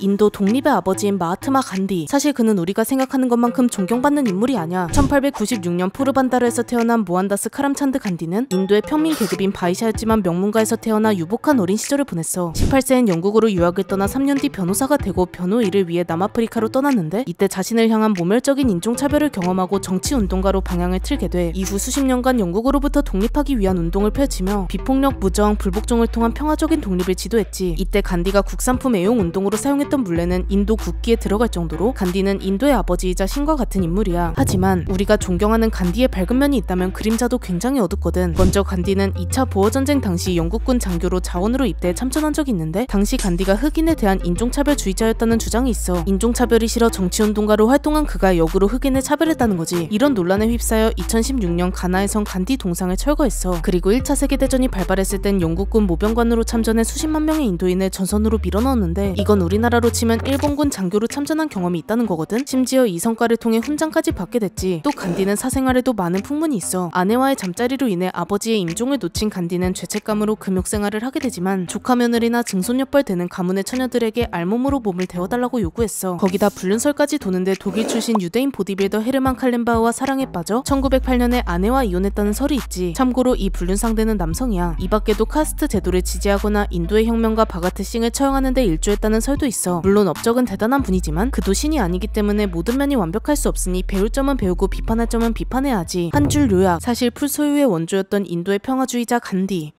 인도 독립의 아버지인 마하트마 간디 사실 그는 우리가 생각하는 것만큼 존경받는 인물이 아냐 1896년 포르반다르에서 태어난 모한다스 카람찬드 간디는 인도의 평민 계급인 바이샤였지만 명문가에서 태어나 유복한 어린 시절을 보냈어 18세엔 영국으로 유학을 떠나 3년 뒤 변호사가 되고 변호 일을 위해 남아프리카로 떠났는데 이때 자신을 향한 모멸적인 인종차별을 경험하고 정치운동가로 방향을 틀게 돼 이후 수십 년간 영국으로부터 독립하기 위한 운동을 펼치며 비폭력, 무정, 불복종을 통한 평화적인 독립을 지도했지 이때 간디가 국산품 애용 운동으로 사용했 소원했던 물레는 인도 국기에 들어갈 정도로 간디는 인도의 아버지이자 신과 같은 인물이야. 하지만 우리가 존경하는 간디의 밝은 면이 있다면 그림자도 굉장히 어둡거든. 먼저 간디는 2차 보어전쟁 당시 영국군 장교로 자원으로 입대에 참전한 적이 있는데 당시 간디가 흑인에 대한 인종차별주의자였다는 주장이 있어. 인종차별이 싫어 정치운동가로 활동한 그가 역으로 흑인을 차별했다는 거지. 이런 논란에 휩싸여 2016년 가나에선 간디 동상을 철거했어. 그리고 1차 세계대전이 발발했을 땐 영국군 모병관으로 참전해 수십만 명의 인도인을 전선으로 밀어넣었는데 이건 우리나라 우리나라로 치면 일본군 장교로 참전한 경험이 있다는 거거든 심지어 이 성과를 통해 훈장까지 받게 됐지 또 간디는 사생활에도 많은 풍문이 있어 아내와의 잠자리로 인해 아버지의 임종을 놓친 간디는 죄책감으로 금욕생활을 하게 되지만 조카 며느리나 증손여벌 되는 가문의 처녀들에게 알몸으로 몸을 데워달라고 요구했어 거기다 불륜설까지 도는데 독일 출신 유대인 보디빌더 헤르만 칼렌바우와 사랑에 빠져 1908년에 아내와 이혼했다는 설이 있지 참고로 이 불륜 상대는 남성이야 이 밖에도 카스트 제도를 지지하거나 인도의 혁명과 바가트 싱을 처형하는 데 일조했다는 설도 있어 있어. 물론 업적은 대단한 분이지만 그도 신이 아니기 때문에 모든 면이 완벽할 수 없으니 배울 점은 배우고 비판할 점은 비판해야지. 한 줄 요약. 사실 풀 소유의 원조였던 인도의 평화주의자 간디.